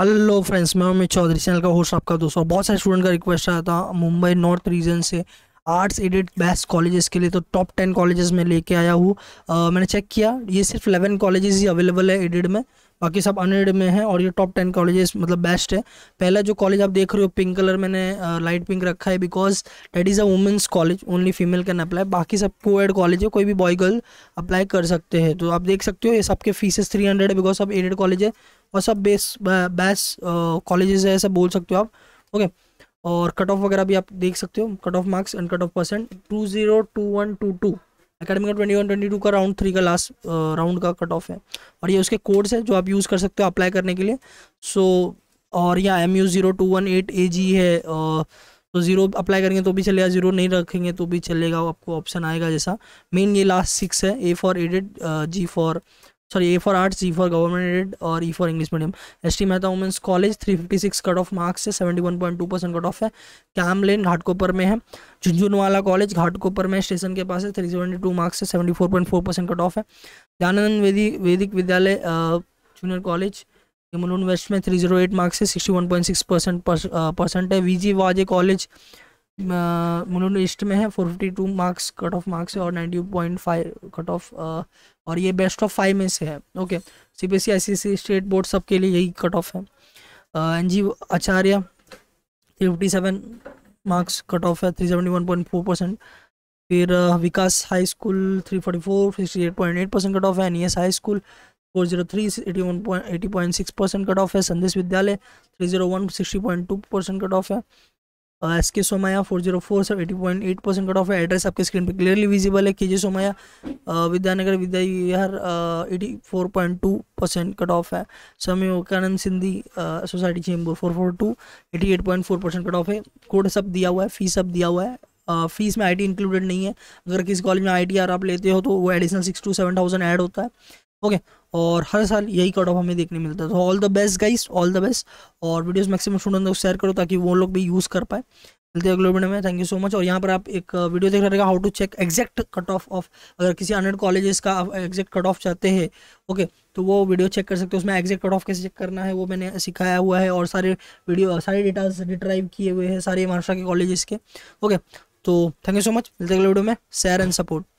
hello friends मैं Amit Chaudhary channel का host आपका दोस्तों बहुत सारे स्टूडेंट का रिक्वेस्ट आया था मुंबई नॉर्थ रीजन से आर्ट्स एडेड बेस्ट कॉलेजेस के लिए तो टॉप टेन कॉलेजेस में लेके आया हूँ मैंने चेक किया ये सिर्फ इलेवन कॉलेजेस ही अवेलेबल है एडेड में बाकी सब अनएड में है और ये टॉप टेन कॉलेजेस मतलब बेस्ट है पहला जो कॉलेज आप देख रहे हो पिंक कलर मैंने लाइट पिंक रखा है because that is a women's college only female can apply बाकी सब को एड कॉलेज है कोई भी बॉय गर्ल अप्लाई कर सकते हैं तो आप देख सकते हो ये सबके फीसेस थ्री हंड्रेड है बिकॉज सब एडेड कॉलेज है और सब बेस बेस्ट कॉलेजेस है ऐसा बोल सकते हो आप ओके और कट ऑफ वगैरह भी आप देख सकते हो cut off marks and cut off percent two zero two one two two academy का ट्वेंटी वन ट्वेंटी टू का राउंड थ्री का लास्ट राउंड uh, का कट ऑफ है और ये उसके कोड्स है जो आप यूज़ कर सकते हो अप्लाई करने के लिए सो so, और यहाँ M U zero two one eight A G है uh, तो ज़ीरो अप्लाई करेंगे तो भी चलेगा ज़ीरो नहीं रखेंगे तो भी चलेगा आपको ऑप्शन आएगा जैसा मेन ये लास्ट सिक्स है A for aided G for sorry A for arts E for government aided और E for English medium S T Mehta women's college 356 cut off marks है 71.2 परसेंट कट ऑफ है कैम lane Ghatkopar में है Jhunjhunwala college Ghatkopar में station के पास है 372 मार्क्स से 74.4 परसेंट कट ऑफ है दयानंद वेदी वैदिक विद्यालय जूनियर कॉलेज यमुन वेस्ट में एट मार्क्स से सिक्स परसेंट परसेंट है वी जी वाजे कॉलेज मुनोन ईस्ट में है four fifty two marks cut off marks है और पॉइंट फाइव कट ऑफ और ये बेस्ट ऑफ फाइव में से है okay C B S C state board सब के लिए यही कट ऑफ है N G Acharya three fifty seven marks cut off है three seventy one point four percent फिर Vikas high school three forty four sixty eight point eight percent cut off है N E S high school four zero three eighty one point eighty point six percent cut off है Sandesh Vidyalaya three zero one sixty point two percent cut off है S K Somaiya four zero four sir eighty point eight percent cut off है address आपके screen पे clearly visible है K J Somaiya Vidyanagar Vidya eighty four point two percent cut off है Swami Vivekanand Sindhi society Chembur four four two eighty eight point four percent cut off है code सब दिया हुआ है फीस सब दिया हुआ है फीस में आईटी इंक्लूडेड नहीं है अगर किसी कॉलेज में आईटीआर आप लेते हो तो वो additional six two seven thousand add होता है ओके और हर साल यही कट ऑफ हमें देखने मिलता है तो all the best guys all the best और वीडियोस मैक्सिमम स्टूडेंट को शेयर करो ताकि वो लोग भी यूज़ कर पाए मिलते हैं अगले वीडियो में थैंक यू सो मच और यहाँ पर आप एक वीडियो uh, देख रहेगा how to check exact cut off of अगर किसी हंड्रेड कॉलेजेस का एग्जैक्ट कट ऑफ चाहते हैं ओके तो वो वीडियो चेक कर सकते हो उसमें एग्जैक्ट कट ऑफ कैसे चेक करना है वो मैंने सिखाया हुआ है और सारे वीडियो सारे डेटा डिट्राइव किए हुए हैं सारे महाराष्ट्र के कॉलेजेस के ओके तो थैंक यू सो मच मिलते अगले वीडियो में शेयर एंड सपोर्ट